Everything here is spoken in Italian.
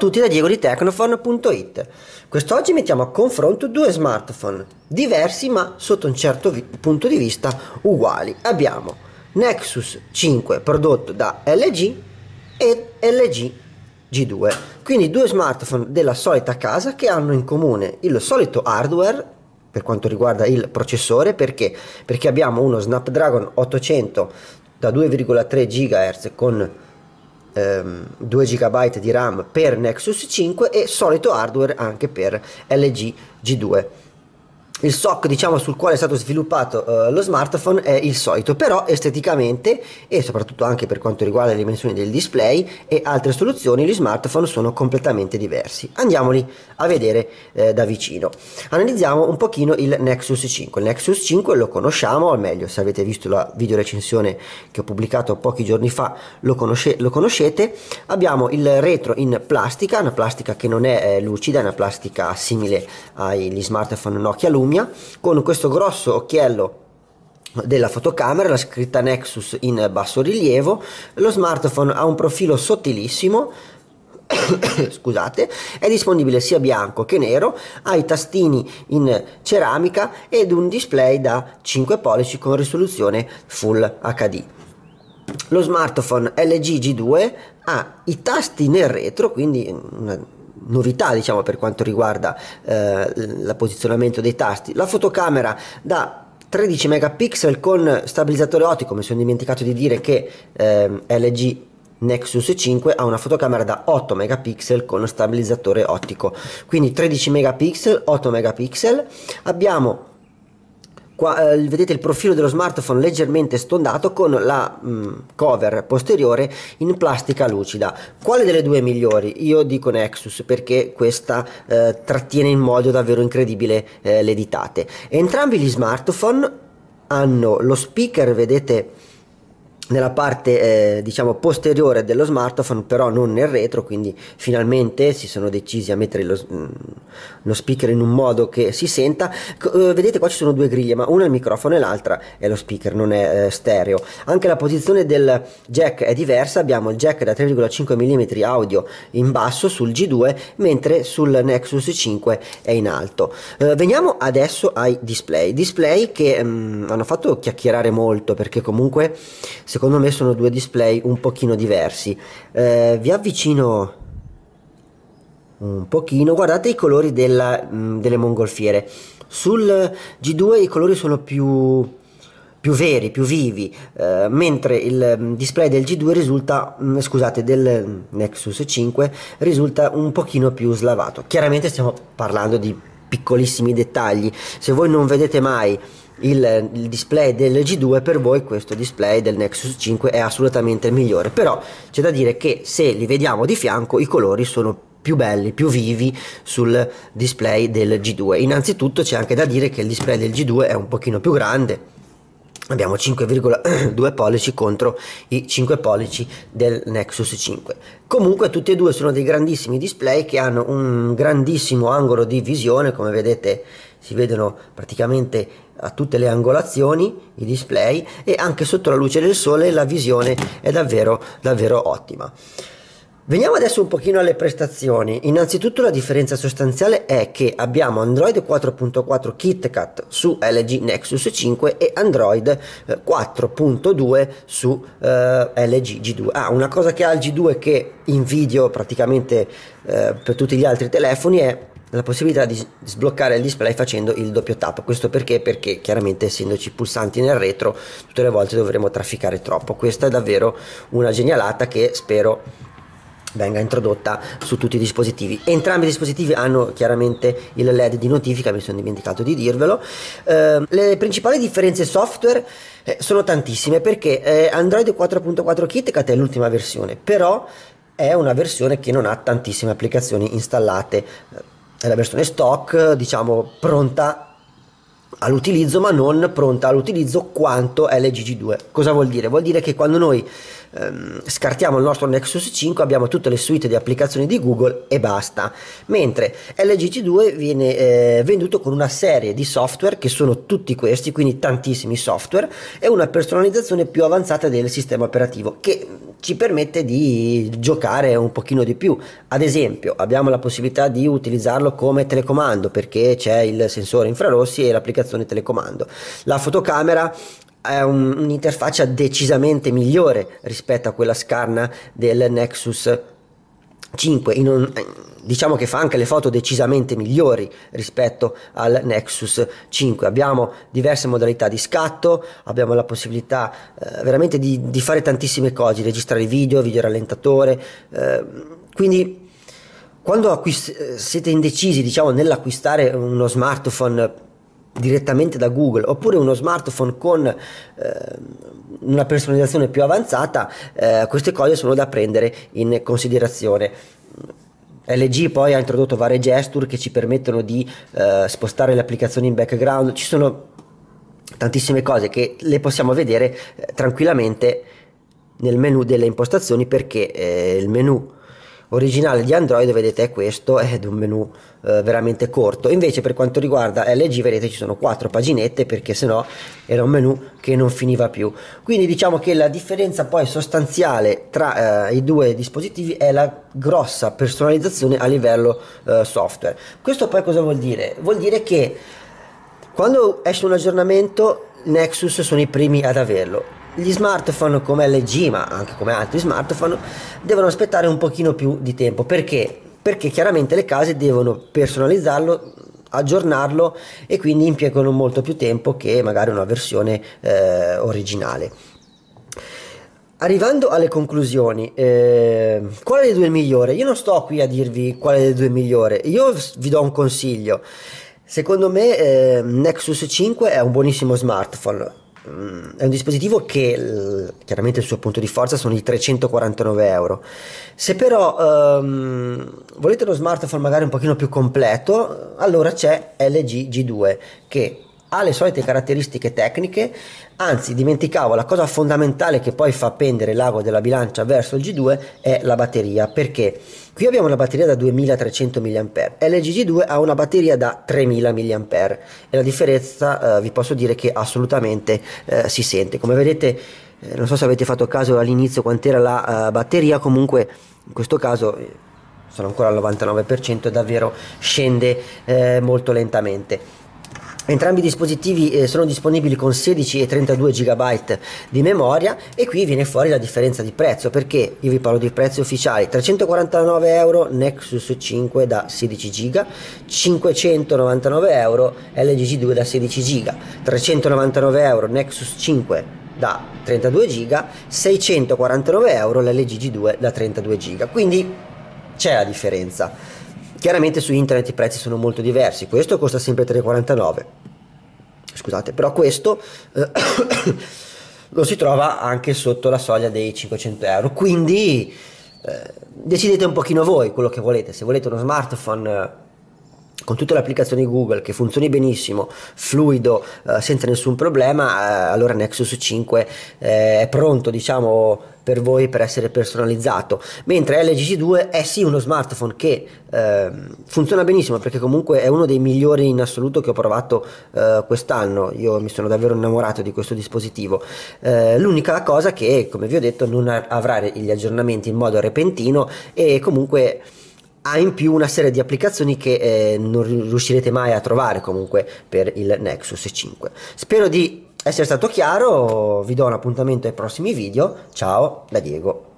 tutti da Diego di Tecnofon.it. Quest'oggi mettiamo a confronto due smartphone diversi ma sotto un certo vi- punto di vista uguali. Abbiamo Nexus 5 prodotto da LG e LG G2. Quindi due smartphone della solita casa che hanno in comune il solito hardware per quanto riguarda il processore perché, perché abbiamo uno Snapdragon 800 da 2,3 GHz con ehm, 2 GB di RAM per Nexus 5 e solito hardware anche per LG G2 il SOC diciamo, sul quale è stato sviluppato eh, lo smartphone è il solito, però esteticamente e soprattutto anche per quanto riguarda le dimensioni del display e altre soluzioni gli smartphone sono completamente diversi. Andiamoli a vedere eh, da vicino. Analizziamo un pochino il Nexus 5. Il Nexus 5 lo conosciamo, o meglio se avete visto la video recensione che ho pubblicato pochi giorni fa lo, conosce- lo conoscete. Abbiamo il retro in plastica, una plastica che non è eh, lucida, è una plastica simile agli smartphone Nokia Lumia scimmia con questo grosso occhiello della fotocamera, la scritta Nexus in basso rilievo, lo smartphone ha un profilo sottilissimo, scusate, è disponibile sia bianco che nero, ha i tastini in ceramica ed un display da 5 pollici con risoluzione Full HD. Lo smartphone LG G2 ha i tasti nel retro, quindi novità diciamo per quanto riguarda eh, il posizionamento dei tasti la fotocamera da 13 megapixel con stabilizzatore ottico mi sono dimenticato di dire che eh, LG Nexus 5 ha una fotocamera da 8 megapixel con stabilizzatore ottico quindi 13 megapixel 8 megapixel abbiamo Qua, eh, vedete il profilo dello smartphone leggermente stondato con la mh, mm, cover posteriore in plastica lucida. Quale delle due migliori? Io dico Nexus perché questa eh, trattiene in modo davvero incredibile eh, le ditate. Entrambi gli smartphone hanno lo speaker, vedete nella parte eh, diciamo posteriore dello smartphone però non nel retro quindi finalmente si sono decisi a mettere lo, mm, lo speaker in un modo che si senta eh, vedete qua ci sono due griglie ma una è il microfono e l'altra è lo speaker non è eh, stereo anche la posizione del jack è diversa abbiamo il jack da 3,5 mm audio in basso sul G2 mentre sul Nexus 5 è in alto eh, veniamo adesso ai display display che mh, mm, hanno fatto chiacchierare molto perché comunque secondo secondo me sono due display un pochino diversi eh, vi avvicino un pochino guardate i colori della, mm, delle mongolfiere sul G2 i colori sono più più veri, più vivi, eh, mentre il mm, display del G2 risulta, mm, scusate, del Nexus 5 risulta un pochino più slavato. Chiaramente stiamo parlando di piccolissimi dettagli, se voi non vedete mai il, il display g 2 per voi questo display del Nexus 5 è assolutamente il migliore però c'è da dire che se li vediamo di fianco i colori sono più belli, più vivi sul display del G2 innanzitutto c'è anche da dire che il display del G2 è un pochino più grande abbiamo 5,2 pollici contro i 5 pollici del Nexus 5. Comunque tutti e due sono dei grandissimi display che hanno un grandissimo angolo di visione, come vedete si vedono praticamente a tutte le angolazioni i display e anche sotto la luce del sole la visione è davvero davvero ottima. Veniamo adesso un pochino alle prestazioni. Innanzitutto la differenza sostanziale è che abbiamo Android 4.4 KitKat su LG Nexus 5 e Android 4.2 eh, su eh, LG G2. Ah, una cosa che ha il G2 che invidio praticamente eh, per tutti gli altri telefoni è la possibilità di sbloccare il display facendo il doppio tap. Questo perché? Perché chiaramente essendoci pulsanti nel retro, tutte le volte dovremo trafficare troppo. Questa è davvero una genialata che spero venga introdotta su tutti i dispositivi. Entrambi i dispositivi hanno chiaramente il LED di notifica, mi sono dimenticato di dirvelo. Eh, le principali differenze software eh, sono tantissime perché eh, Android 4.4 KitKat è l'ultima versione, però è una versione che non ha tantissime applicazioni installate. Eh, è la versione stock, diciamo, pronta all'utilizzo, ma non pronta all'utilizzo quanto lgg 2 Cosa vuol dire? Vuol dire che quando noi ehm, scartiamo il nostro Nexus 5, abbiamo tutte le suite di applicazioni di Google e basta. Mentre LGC2 viene eh, venduto con una serie di software che sono tutti questi, quindi tantissimi software, e una personalizzazione più avanzata del sistema operativo che ci permette di giocare un pochino di più. Ad esempio, abbiamo la possibilità di utilizzarlo come telecomando perché c'è il sensore infrarossi e l'applicazione telecomando. La fotocamera è un, un'interfaccia decisamente migliore rispetto a quella scarna del Nexus 5. Un, eh, diciamo che fa anche le foto decisamente migliori rispetto al Nexus 5. Abbiamo diverse modalità di scatto, abbiamo la possibilità eh, veramente di, di, fare tantissime cose, registrare video, video rallentatore. Eh, quindi quando acquist- eh, siete indecisi diciamo, nell'acquistare uno smartphone direttamente da Google oppure uno smartphone con eh, una personalizzazione più avanzata, eh, queste cose sono da prendere in considerazione. LG poi ha introdotto varie gesture che ci permettono di eh, spostare le applicazioni in background, ci sono tantissime cose che le possiamo vedere eh, tranquillamente nel menu delle impostazioni perché eh, il menu originale di Android vedete è questo ed è un menu eh, veramente corto invece per quanto riguarda LG vedete ci sono quattro paginette perché sennò era un menu che non finiva più quindi diciamo che la differenza poi sostanziale tra eh, i due dispositivi è la grossa personalizzazione a livello eh, software questo poi cosa vuol dire? vuol dire che quando esce un aggiornamento Nexus sono i primi ad averlo gli smartphone come LG ma anche come altri smartphone devono aspettare un pochino più di tempo perché? Perché chiaramente le case devono personalizzarlo aggiornarlo e quindi impiegano molto più tempo che magari una versione eh, originale. Arrivando alle conclusioni, eh, quale dei due è migliore? Io non sto qui a dirvi quale dei due è migliore, io vi do un consiglio. Secondo me eh, Nexus 5 è un buonissimo smartphone, Mm, è un dispositivo che chiaramente il suo punto di forza sono i 349 euro se però um, volete uno smartphone magari un pochino più completo allora c'è LG G2 che ha le solite caratteristiche tecniche, anzi dimenticavo la cosa fondamentale che poi fa pendere l'ago della bilancia verso il G2 è la batteria, perché qui abbiamo una batteria da 2300 mAh, g 2 ha una batteria da 3000 mAh e la differenza eh, vi posso dire che assolutamente eh, si sente, come vedete eh, non so se avete fatto caso all'inizio quant'era la eh, batteria, comunque in questo caso eh, sono ancora al 99% e davvero scende eh, molto lentamente. Entrambi i dispositivi eh, sono disponibili con 16 e 32 GB di memoria e qui viene fuori la differenza di prezzo perché io vi parlo di prezzi ufficiali 349 euro Nexus 5 da 16 GB, 599 euro LGG 2 da 16 GB, 399 euro Nexus 5 da 32 GB, 649 euro l'LGG2 da 32 GB. Quindi c'è la differenza. Chiaramente su internet i prezzi sono molto diversi, questo costa sempre 3,49, scusate, però questo eh, lo si trova anche sotto la soglia dei 500 euro, quindi eh, decidete un pochino voi quello che volete, se volete uno smartphone eh, con tutta l'applicazione Google che funzioni benissimo, fluido, eh, senza nessun problema, eh, allora Nexus 5 eh, è pronto, diciamo, per voi per essere personalizzato. Mentre LGC 2 è sì uno smartphone che ehm, funziona benissimo perché comunque è uno dei migliori in assoluto che ho provato eh, quest'anno. Io mi sono davvero innamorato di questo dispositivo. Eh, l'unica cosa che, come vi ho detto, non avrà gli aggiornamenti in modo repentino e comunque ha in più una serie di applicazioni che eh, non riuscirete mai a trovare comunque per il Nexus 5. Spero di essere stato chiaro, vi do un appuntamento ai prossimi video, ciao da Diego.